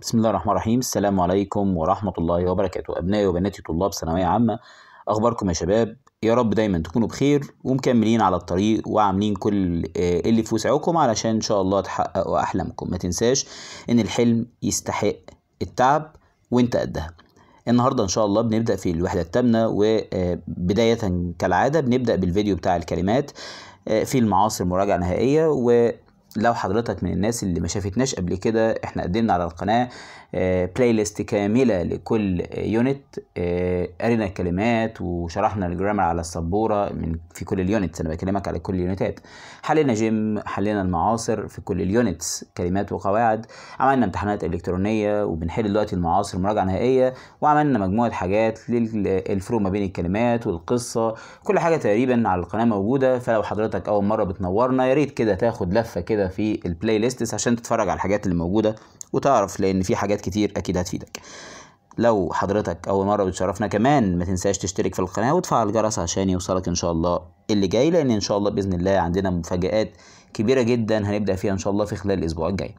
بسم الله الرحمن الرحيم السلام عليكم ورحمة الله وبركاته أبنائي وبناتي طلاب ثانوية عامة أخباركم يا شباب يا رب دايما تكونوا بخير ومكملين على الطريق وعاملين كل آه، اللي في وسعكم علشان إن شاء الله تحققوا أحلامكم ما تنساش إن الحلم يستحق التعب وإنت قدها النهارده ان شاء الله بنبدا في الوحده التامنة وبدايه آه، كالعاده بنبدا بالفيديو بتاع الكلمات آه، في المعاصر مراجعه نهائيه و لو حضرتك من الناس اللي ما شافتناش قبل كده احنا قدمنا على القناة بلاي آه، ليست كامله لكل يونت آه، قرينا الكلمات وشرحنا الجرامر على السبوره من في كل اليونتس انا بكلمك على كل اليونتات حلينا جيم حلينا المعاصر في كل اليونتس كلمات وقواعد عملنا امتحانات الكترونيه وبنحل دلوقتي المعاصر مراجعه نهائيه وعملنا مجموعه حاجات للفروق ما بين الكلمات والقصه كل حاجه تقريبا على القناه موجوده فلو حضرتك اول مره بتنورنا يا ريت كده تاخد لفه كده في البلاي ليستس عشان تتفرج على الحاجات اللي موجوده وتعرف لان في حاجات حاجات كتير اكيد هتفيدك لو حضرتك اول مره بتشرفنا كمان ما تنساش تشترك في القناه وتفعل الجرس عشان يوصلك ان شاء الله اللي جاي لان ان شاء الله باذن الله عندنا مفاجات كبيره جدا هنبدا فيها ان شاء الله في خلال الاسبوع الجاي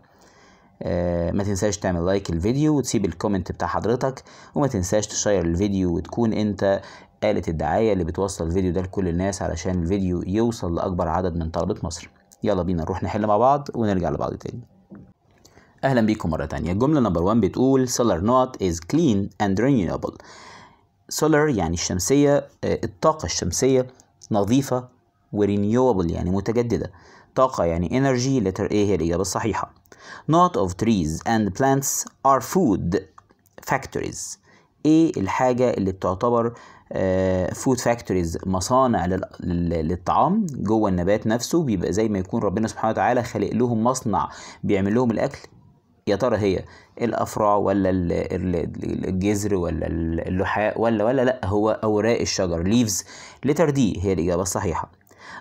آه ما تنساش تعمل لايك الفيديو وتسيب الكومنت بتاع حضرتك وما تنساش تشير الفيديو وتكون انت آلة الدعاية اللي بتوصل الفيديو ده لكل الناس علشان الفيديو يوصل لأكبر عدد من طلبة مصر يلا بينا نروح نحل مع بعض ونرجع لبعض تاني اهلا بيكم مره تانية الجمله نمبر 1 بتقول solar not is clean and renewable solar يعني الشمسيه آه، الطاقه الشمسيه نظيفه ورينيوبل يعني متجدده طاقه يعني انرجي لتر ايه هي الاجابه الصحيحه not of trees and plants are food factories ايه الحاجه اللي بتعتبر فود آه، فاكتوريز مصانع للطعام جوه النبات نفسه بيبقى زي ما يكون ربنا سبحانه وتعالى خالق لهم مصنع بيعمل لهم الاكل يا ترى هي الافرع ولا الجذر ولا اللحاء ولا ولا لا هو اوراق الشجر leaves letter D هي الاجابه الصحيحه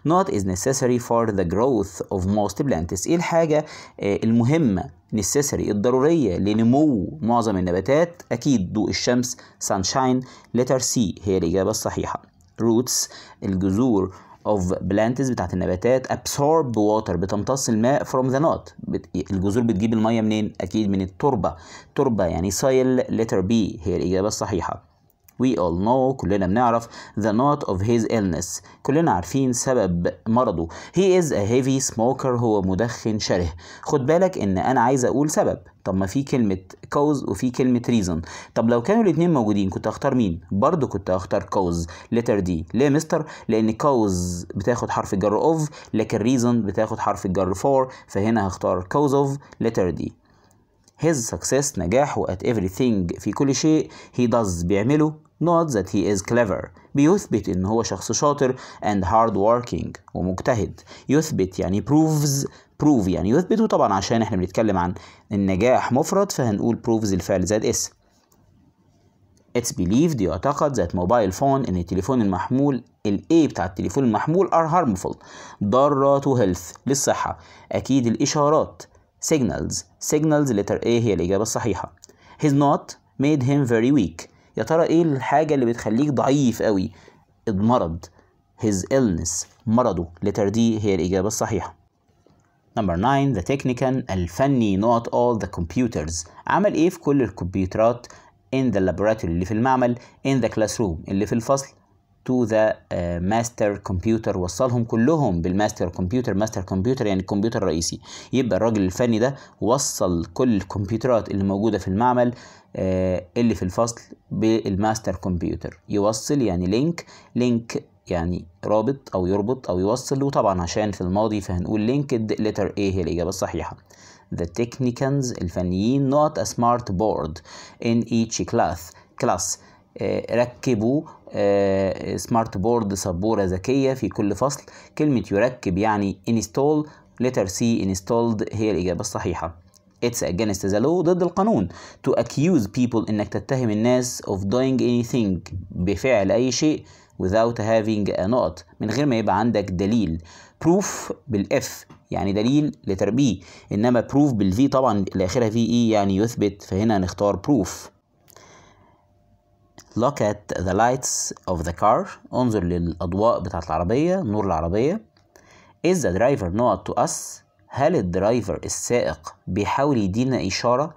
not is necessary for the growth of most plants ايه الحاجه آه، المهمه necessary الضروريه لنمو معظم النباتات اكيد ضوء الشمس sunshine letter C هي الاجابه الصحيحه roots الجذور of plants بتاعت النباتات absorb water بتمتص الماء from the not بت... الجذور بتجيب الميه منين اكيد من التربه تربه يعني soil letter B هي الاجابه الصحيحه we all know كلنا بنعرف the not of his illness كلنا عارفين سبب مرضه he is a heavy smoker هو مدخن شره خد بالك ان انا عايز اقول سبب طب ما في كلمة cause وفي كلمة reason طب لو كانوا الاتنين موجودين كنت هختار مين؟ برضه كنت هختار cause letter D ليه مستر؟ لأن cause بتاخد حرف الجر of لكن reason بتاخد حرف الجر for فهنا هختار cause of letter D his success نجاحه at everything في كل شيء he does بيعمله not that he is clever بيثبت ان هو شخص شاطر and hard working ومجتهد يثبت يعني proves prove يعني يثبت وطبعا عشان احنا بنتكلم عن النجاح مفرد فهنقول proves الفعل زاد اس It's believed يعتقد that mobile phone إن التليفون المحمول ال A بتاع التليفون المحمول are harmful ضارة to health للصحة أكيد الإشارات signals signals letter A هي الإجابة الصحيحة He's not made him very weak يا ترى ايه الحاجه اللي بتخليك ضعيف قوي المرض his illness مرضه letter D هي الإجابة الصحيحة Number 9 the technician الفني not all the computers عمل إيه في كل الكمبيوترات in the laboratory اللي في المعمل in the classroom اللي في الفصل تو ذا ماستر كمبيوتر وصلهم كلهم بالماستر كمبيوتر ماستر كمبيوتر يعني الكمبيوتر الرئيسي يبقى الراجل الفني ده وصل كل الكمبيوترات اللي موجوده في المعمل آه اللي في الفصل بالماستر كمبيوتر يوصل يعني لينك لينك يعني رابط او يربط او يوصل وطبعا عشان في الماضي فهنقول لينكد ليتر ايه هي الاجابه الصحيحه The technicians الفنيين not a smart board in each class class آه، ركبوا سمارت آه، بورد سبورة ذكية في كل فصل كلمة يركب يعني انستول letter C installed هي الإجابة الصحيحة It's against the law ضد القانون to accuse people إنك تتهم الناس of doing anything بفعل أي شيء without having a not من غير ما يبقى عندك دليل proof بالإف يعني دليل لتر بي إنما proof بالفي طبعا الأخيرة في إي e يعني يثبت فهنا نختار proof look at the lights of the car انظر للأضواء بتاعة العربية نور العربية is the driver not to us هل الدرايفر السائق بيحاول يدينا إشارة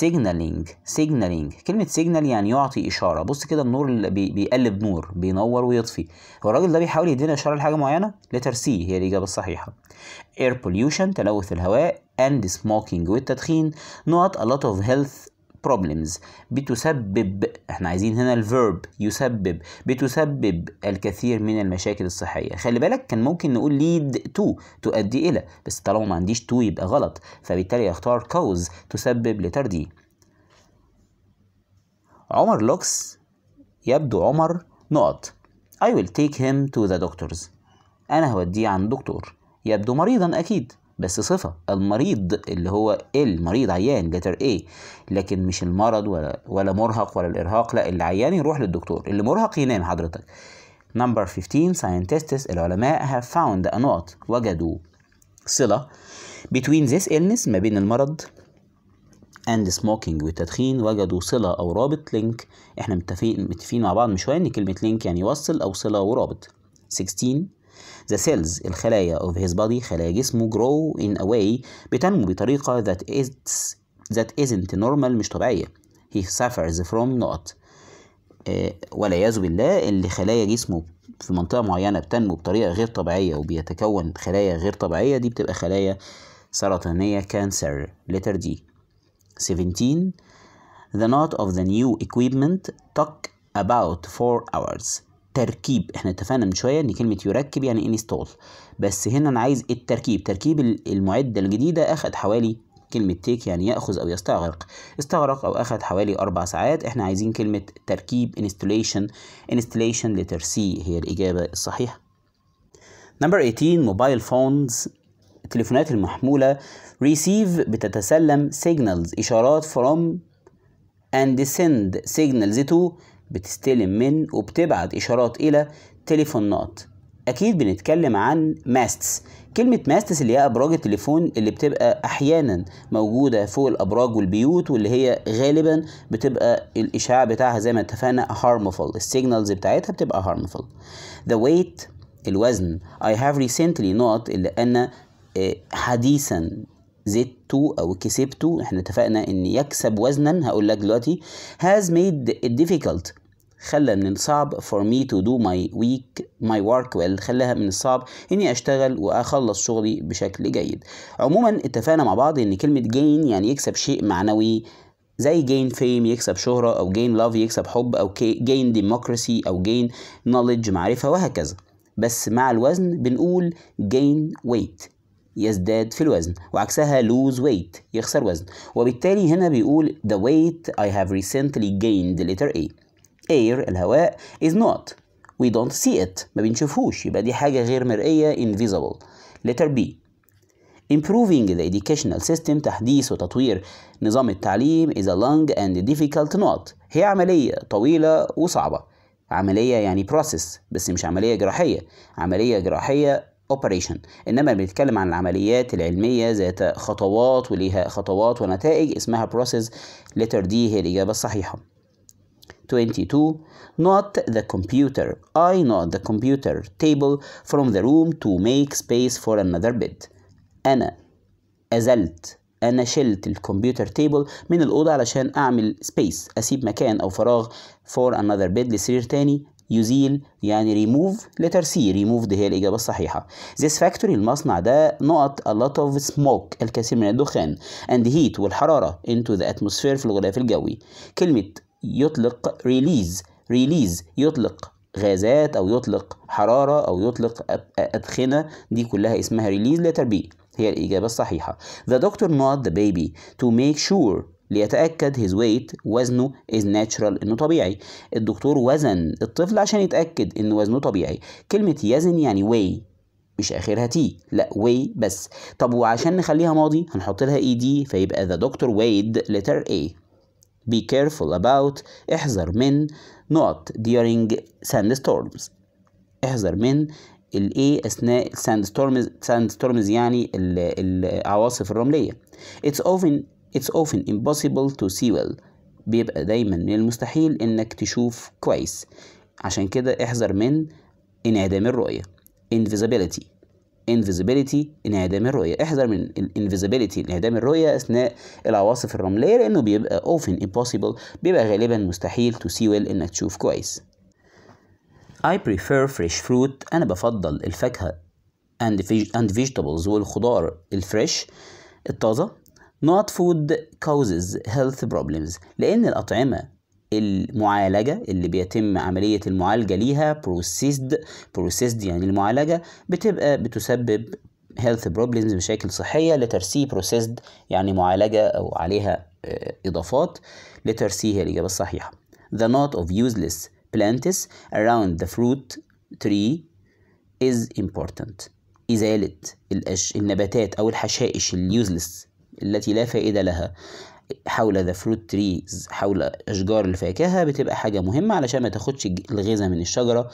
signaling signaling كلمة signal يعني يعطي إشارة بص كده النور اللي بيقلب نور بينور ويطفي هو الراجل ده بيحاول يدينا إشارة لحاجة معينة letter C هي الإجابة الصحيحة air pollution تلوث الهواء and smoking والتدخين not a lot of health problems بتسبب احنا عايزين هنا الفيرب يسبب بتسبب الكثير من المشاكل الصحية خلي بالك كان ممكن نقول lead to تؤدي إلى بس طالما ما عنديش to يبقى غلط فبالتالي اختار cause تسبب لتردي عمر لوكس يبدو عمر نقط I will take him to the doctors أنا هوديه عند دكتور يبدو مريضا أكيد بس صفة المريض اللي هو ال مريض عيان لتر A لكن مش المرض ولا ولا مرهق ولا الإرهاق لا اللي عيان يروح للدكتور اللي مرهق ينام حضرتك نمبر 15 scientists العلماء have found a knot وجدوا صلة between this illness ما بين المرض and smoking والتدخين وجدوا صلة أو رابط لينك احنا متفقين متفقين مع بعض من شوية إن كلمة لينك يعني وصل أو صلة ورابط 16 the cells الخلايا of his body خلايا جسمه grow in a way بتنمو بطريقة that is that isn't normal مش طبيعية he suffers from not ولا آه، والعياذ بالله اللي خلايا جسمه في منطقة معينة بتنمو بطريقة غير طبيعية وبيتكون خلايا غير طبيعية دي بتبقى خلايا سرطانية cancer letter D 17 The knot of the new equipment took about four hours تركيب احنا اتفقنا من شويه ان كلمه يركب يعني انستول بس هنا انا عايز التركيب تركيب المعده الجديده اخد حوالي كلمة تيك يعني يأخذ أو يستغرق استغرق أو أخذ حوالي أربع ساعات إحنا عايزين كلمة تركيب انستليشن انستليشن لتر سي هي الإجابة الصحيحة نمبر 18 موبايل فونز التليفونات المحمولة ريسيف بتتسلم سيجنالز إشارات فروم اند سند سيجنالز تو بتستلم من وبتبعت إشارات إلى تليفون أكيد بنتكلم عن ماستس كلمة ماستس اللي هي أبراج التليفون اللي بتبقى أحيانا موجودة فوق الأبراج والبيوت واللي هي غالبا بتبقى الإشعاع بتاعها زي ما اتفقنا harmful السيجنالز بتاعتها بتبقى harmful The weight الوزن I have recently not اللي أنا آه، حديثا زدت او كسبت احنا اتفقنا ان يكسب وزنا هقول لك دلوقتي has made it difficult خلى من الصعب for me to do my week my work well خلاها من الصعب اني اشتغل واخلص شغلي بشكل جيد عموما اتفقنا مع بعض ان كلمة gain يعني يكسب شيء معنوي زي جين فيم يكسب شهرة أو جين لاف يكسب حب أو جين ديموكراسي أو جين نوليدج معرفة وهكذا بس مع الوزن بنقول جين ويت يزداد في الوزن وعكسها lose weight يخسر وزن وبالتالي هنا بيقول the weight I have recently gained letter A air الهواء is not we don't see it ما بنشوفهوش يبقى دي حاجة غير مرئية invisible letter B improving the educational system تحديث وتطوير نظام التعليم is a long and difficult not هي عملية طويلة وصعبة عملية يعني process بس مش عملية جراحية عملية جراحية operation انما بنتكلم عن العمليات العلميه ذات خطوات وليها خطوات ونتائج اسمها process letter D هي الاجابه الصحيحه 22 not the computer I not the computer table from the room to make space for another bed أنا أزلت أنا شلت الكمبيوتر تيبل من الأوضة علشان أعمل سبيس أسيب مكان أو فراغ for another bed لسرير تاني يزيل يعني ريموف لتر سي دي هي الإجابة الصحيحة this factory المصنع ده نقط a lot of smoke الكثير من الدخان and heat والحرارة into the atmosphere في الغلاف الجوي كلمة يطلق ريليز ريليز يطلق غازات أو يطلق حرارة أو يطلق أدخنة دي كلها اسمها ريليز بي هي الإجابة الصحيحة The doctor not the baby to make sure ليتأكد his weight وزنه is natural إنه طبيعي الدكتور وزن الطفل عشان يتأكد إن وزنه طبيعي كلمة يزن يعني weigh مش اخرها تي لا وي بس طب وعشان نخليها ماضي هنحط لها اي e دي فيبقى ذا دكتور ويد لتر اي be careful about احذر من not during sandstorms احذر من الايه اثناء sandstorms sandstorms يعني العواصف الرمليه it's often it's often impossible to see well بيبقى دايما من المستحيل انك تشوف كويس عشان كده احذر من انعدام الرؤيه invisibility انفيزيبيليتي انعدام الرؤية احذر من الانفيزيبيليتي انعدام الرؤية أثناء العواصف الرملية لأنه بيبقى often impossible بيبقى غالبا مستحيل to see well إنك تشوف كويس I prefer fresh fruit أنا بفضل الفاكهة and vegetables والخضار الفريش الطازة not food causes health problems لأن الأطعمة المعالجة اللي بيتم عملية المعالجة ليها processed processed يعني المعالجة بتبقى بتسبب health problems مشاكل صحية letter C processed يعني معالجة أو عليها آه، إضافات letter C هي الإجابة الصحيحة the knot of useless plants around the fruit tree is important إزالة النباتات أو الحشائش اليوزلس التي لا فائدة لها حول ذا فروت تريز حول أشجار الفاكهة بتبقى حاجة مهمة علشان ما تاخدش الغذاء من الشجرة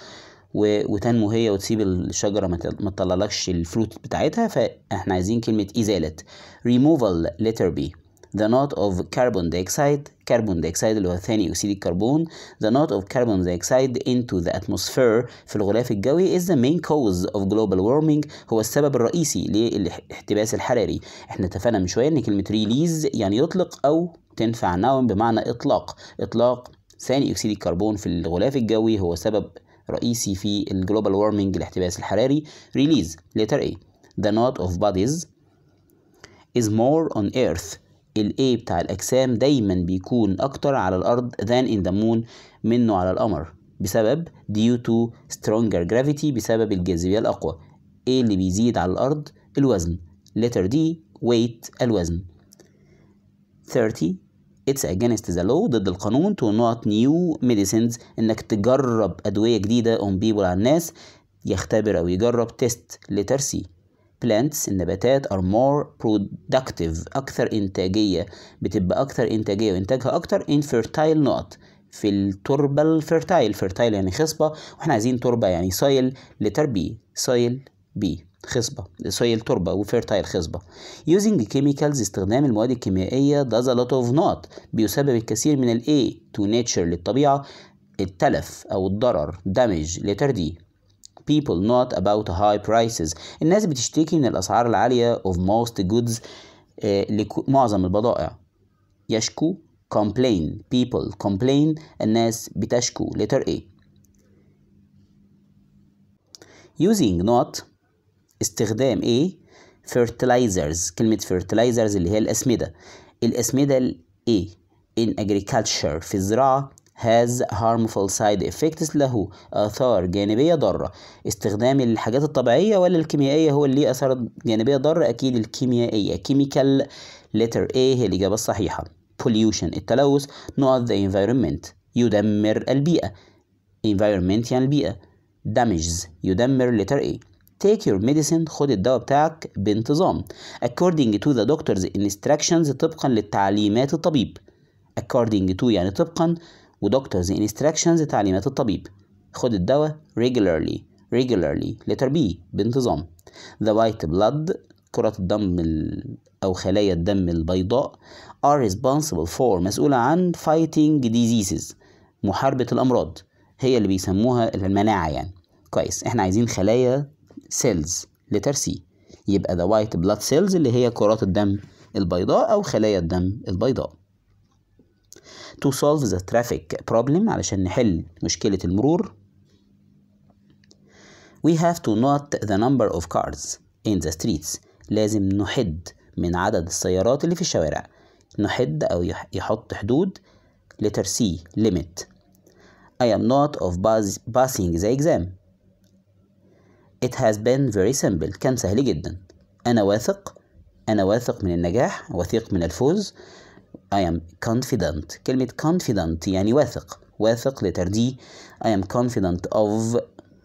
وتنمو هي وتسيب الشجرة ما تطلعلكش الفروت بتاعتها فاحنا عايزين كلمة إزالة removal letter B the not of carbon dioxide carbon dioxide اللي هو ثاني أكسيد الكربون the not of carbon dioxide into the atmosphere في الغلاف الجوي is the main cause of global warming هو السبب الرئيسي للاحتباس الحراري احنا اتفقنا من شوية إن كلمة release يعني يطلق أو تنفع نوم بمعنى إطلاق إطلاق ثاني أكسيد الكربون في الغلاف الجوي هو سبب رئيسي في الجلوبال وارمنج الاحتباس الحراري release letter A the knot of bodies is more on earth الاي بتاع الاجسام دايما بيكون اكتر على الارض than in the moon منه على القمر بسبب due to stronger gravity بسبب الجاذبيه الاقوى ايه اللي بيزيد على الارض الوزن letter D weight الوزن 30 it's against the law ضد القانون to not new medicines انك تجرب ادويه جديده on people على الناس يختبر او يجرب تيست letter C plants النباتات are more productive أكثر إنتاجية بتبقى أكثر إنتاجية وإنتاجها أكتر in fertile not في التربة الفيرتايل فيرتايل يعني خصبة وإحنا عايزين تربة يعني سايل letter B سايل بي خصبة سايل تربة وفيرتايل خصبة using chemicals استخدام المواد الكيميائية does a lot of not بيسبب الكثير من الـ A to nature للطبيعة التلف أو الضرر damage letter D people not about high prices الناس بتشتكي من الأسعار العالية of most goods لمعظم البضائع يشكو complain people complain الناس بتشكو letter A using not استخدام A fertilizers كلمة fertilizers اللي هي الأسمدة الأسمدة A in agriculture في الزراعة has harmful side effects له آثار جانبية ضارة استخدام الحاجات الطبيعية ولا الكيميائية هو اللي ليه آثار جانبية ضارة أكيد الكيميائية chemical letter A هي الإجابة الصحيحة pollution التلوث not the environment يدمر البيئة environment يعني البيئة damages يدمر letter A take your medicine خد الدواء بتاعك بانتظام according to the doctor's instructions طبقا للتعليمات الطبيب according to يعني طبقا ودكتورز انستراكشنز تعليمات الطبيب خد الدواء regularly regularly letter B بانتظام the white blood كرات الدم أو خلايا الدم البيضاء are responsible for مسؤولة عن fighting diseases محاربة الأمراض هي اللي بيسموها المناعة يعني كويس احنا عايزين خلايا cells letter C يبقى the white blood cells اللي هي كرات الدم البيضاء أو خلايا الدم البيضاء to solve the traffic problem علشان نحل مشكلة المرور we have to note the number of cars in the streets لازم نحد من عدد السيارات اللي في الشوارع نحد أو يحط حدود letter C limit I am not of passing the exam It has been very simple كان سهل جدا أنا واثق أنا واثق من النجاح واثق من الفوز I am confident كلمة confident يعني واثق واثق letter D I am confident of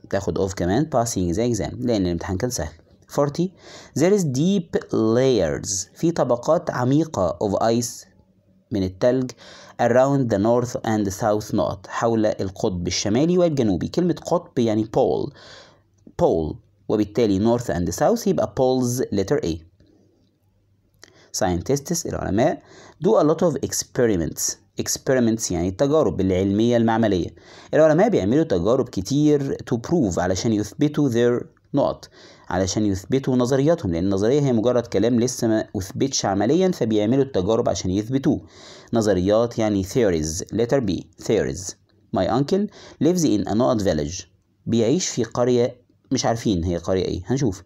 تاخد of كمان passing the exam لأن الامتحان كان سهل 40 there is deep layers في طبقات عميقة of ice من التلج around the north and the south north حول القطب الشمالي والجنوبي كلمة قطب يعني pole pole وبالتالي north and south يبقى poles letter A scientists العلماء do a lot of experiments experiments يعني التجارب العلمية المعملية العلماء بيعملوا تجارب كتير to prove علشان يثبتوا their نقط علشان يثبتوا نظرياتهم لأن النظرية هي مجرد كلام لسه ما أثبتش عمليا فبيعملوا التجارب عشان يثبتوه نظريات يعني theories letter B theories My uncle lives in a not village بيعيش في قرية مش عارفين هي قرية ايه هنشوف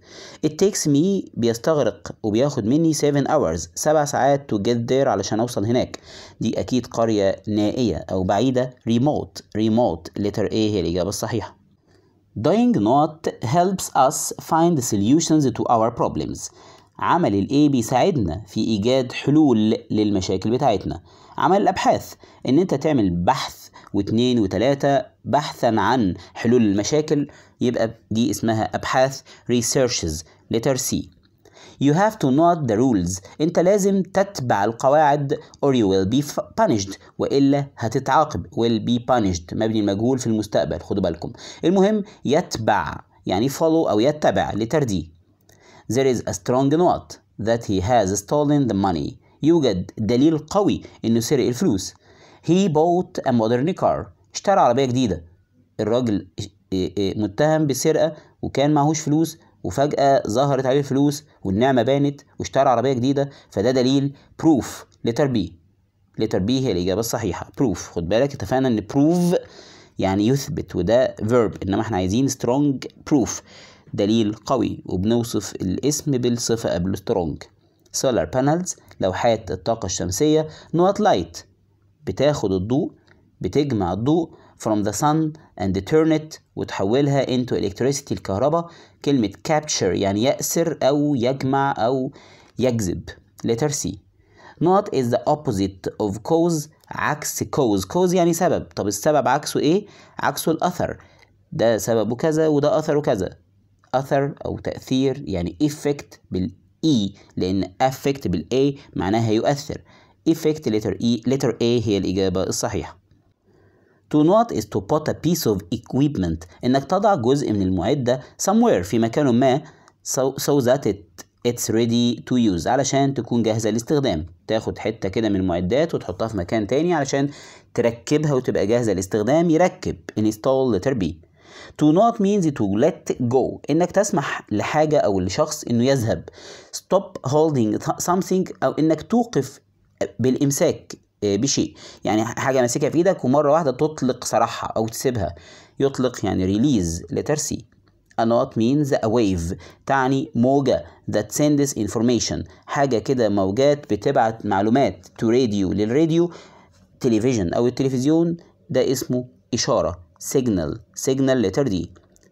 it takes me بيستغرق وبياخد مني 7 hours سبع ساعات to get there علشان اوصل هناك دي اكيد قرية نائية او بعيدة remote remote letter A هي الاجابة الصحيحة doing not helps us find solutions to our problems عمل الايه بيساعدنا في ايجاد حلول للمشاكل بتاعتنا عمل الابحاث ان انت تعمل بحث واثنين وثلاثة بحثا عن حلول المشاكل يبقى دي اسمها أبحاث researches letter C You have to not the rules أنت لازم تتبع القواعد or you will be punished وإلا هتتعاقب will be punished مبني المجهول في المستقبل خدوا بالكم المهم يتبع يعني follow أو يتبع D There is a strong note that he has stolen the money يوجد دليل قوي إنه سرق الفلوس He bought a modern car اشترى عربية جديدة الراجل إيه، إيه، متهم بالسرقة وكان معهوش فلوس وفجأة ظهرت عليه الفلوس والنعمة بانت واشترى عربية جديدة فده دليل بروف لتر بي لتر بي هي الإجابة الصحيحة بروف خد بالك اتفقنا إن بروف يعني يثبت وده فيرب إنما احنا عايزين سترونج بروف دليل قوي وبنوصف الاسم بالصفة قبل سترونج سولار بانلز لوحات الطاقة الشمسية نقط لايت بتاخد الضوء بتجمع الضوء from the sun and turn it وتحولها into electricity الكهرباء كلمة capture يعني يأسر أو يجمع أو يجذب letter C not is the opposite of cause عكس cause cause يعني سبب طب السبب عكسه ايه عكسه الأثر ده سببه كذا وده أثره كذا أثر أو تأثير يعني effect بال E لأن effect بال A معناها يؤثر effect letter E letter A هي الإجابة الصحيحة To not is to put a piece of equipment إنك تضع جزء من المعدة somewhere في مكان ما so, so that it it's ready to use علشان تكون جاهزة للاستخدام تاخد حتة كده من المعدات وتحطها في مكان تاني علشان تركبها وتبقى جاهزة للاستخدام يركب install letter B To not means to let go إنك تسمح لحاجة أو لشخص إنه يذهب Stop holding something أو إنك توقف بالإمساك آه، بشيء يعني حاجه ماسكها في ايدك ومره واحده تطلق سراحها او تسيبها يطلق يعني ريليز لتر سي A knot means a wave تعني موجة that sends information حاجة كده موجات بتبعت معلومات to radio للراديو تلفزيون أو التلفزيون ده اسمه إشارة signal signal letter D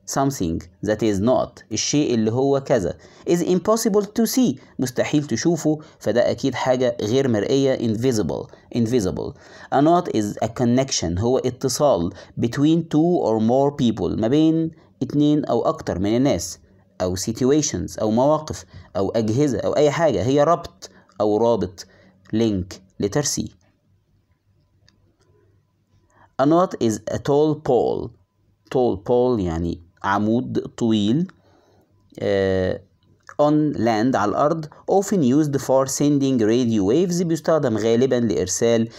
something that is not الشيء اللي هو كذا is impossible to see مستحيل تشوفه فده أكيد حاجة غير مرئية invisible invisible a knot is a connection هو اتصال between two or more people ما بين اتنين أو أكتر من الناس أو situations أو مواقف أو أجهزة أو أي حاجة هي ربط أو رابط link لترسي A knot is a tall pole tall pole يعني عمود طويل آه، on land على الأرض often used for sending radio waves بيستخدم غالبا لإرسال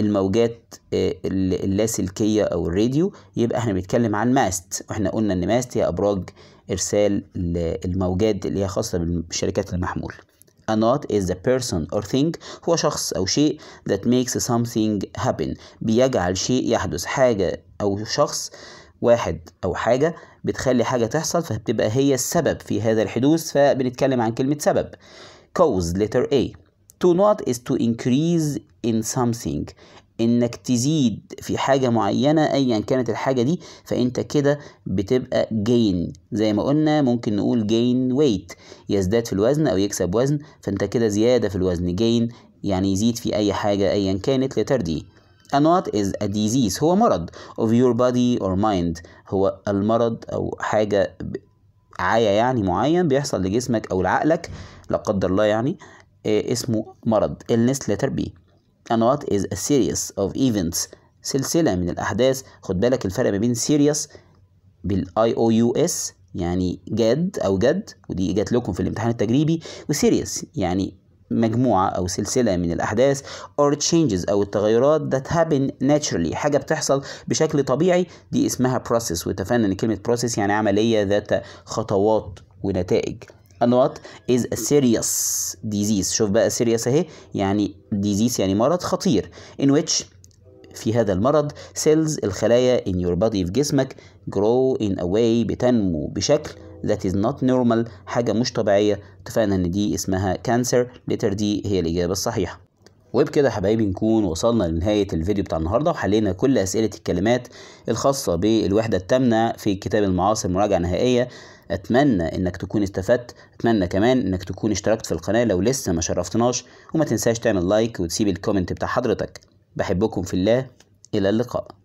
الموجات آه، اللاسلكية أو الراديو يبقى احنا بنتكلم عن ماست واحنا قلنا إن ماست هي أبراج إرسال الموجات اللي هي خاصة بالشركات المحمول A knot is the person or thing هو شخص أو شيء that makes something happen بيجعل شيء يحدث حاجة أو شخص آه واحد أو حاجة بتخلي حاجة تحصل فبتبقى هي السبب في هذا الحدوث فبنتكلم عن كلمة سبب cause letter A to not is to increase in something انك تزيد في حاجة معينة ايا كانت الحاجة دي فانت كده بتبقى gain زي ما قلنا ممكن نقول gain weight يزداد في الوزن او يكسب وزن فانت كده زيادة في الوزن gain يعني يزيد في اي حاجة ايا كانت letter دي A is a disease هو مرض of your body or mind هو المرض أو حاجة عاية يعني معين بيحصل لجسمك أو لعقلك لا قدر الله يعني آه، اسمه مرض illness letter B A is a series of events سلسلة من الأحداث خد بالك الفرق ما بين serious بالآي أو يو إس يعني جاد أو جد ودي جات لكم في الامتحان التجريبي وسيريس يعني مجموعة أو سلسلة من الأحداث or changes أو التغيرات that happen naturally حاجة بتحصل بشكل طبيعي دي اسمها process واتفقنا إن كلمة process يعني عملية ذات خطوات ونتائج النوات is a serious disease شوف بقى serious اهي يعني disease يعني مرض خطير in which في هذا المرض سيلز الخلايا in your body في جسمك grow in a way بتنمو بشكل that is not normal حاجة مش طبيعية اتفقنا ان دي اسمها cancer letter D هي الإجابة الصحيحة وبكده حبايبي نكون وصلنا لنهاية الفيديو بتاع النهاردة وحلينا كل أسئلة الكلمات الخاصة بالوحدة التامنة في كتاب المعاصر مراجعة نهائية أتمنى إنك تكون استفدت أتمنى كمان إنك تكون اشتركت في القناة لو لسه ما شرفتناش وما تنساش تعمل لايك وتسيب الكومنت بتاع حضرتك بحبكم في الله إلى اللقاء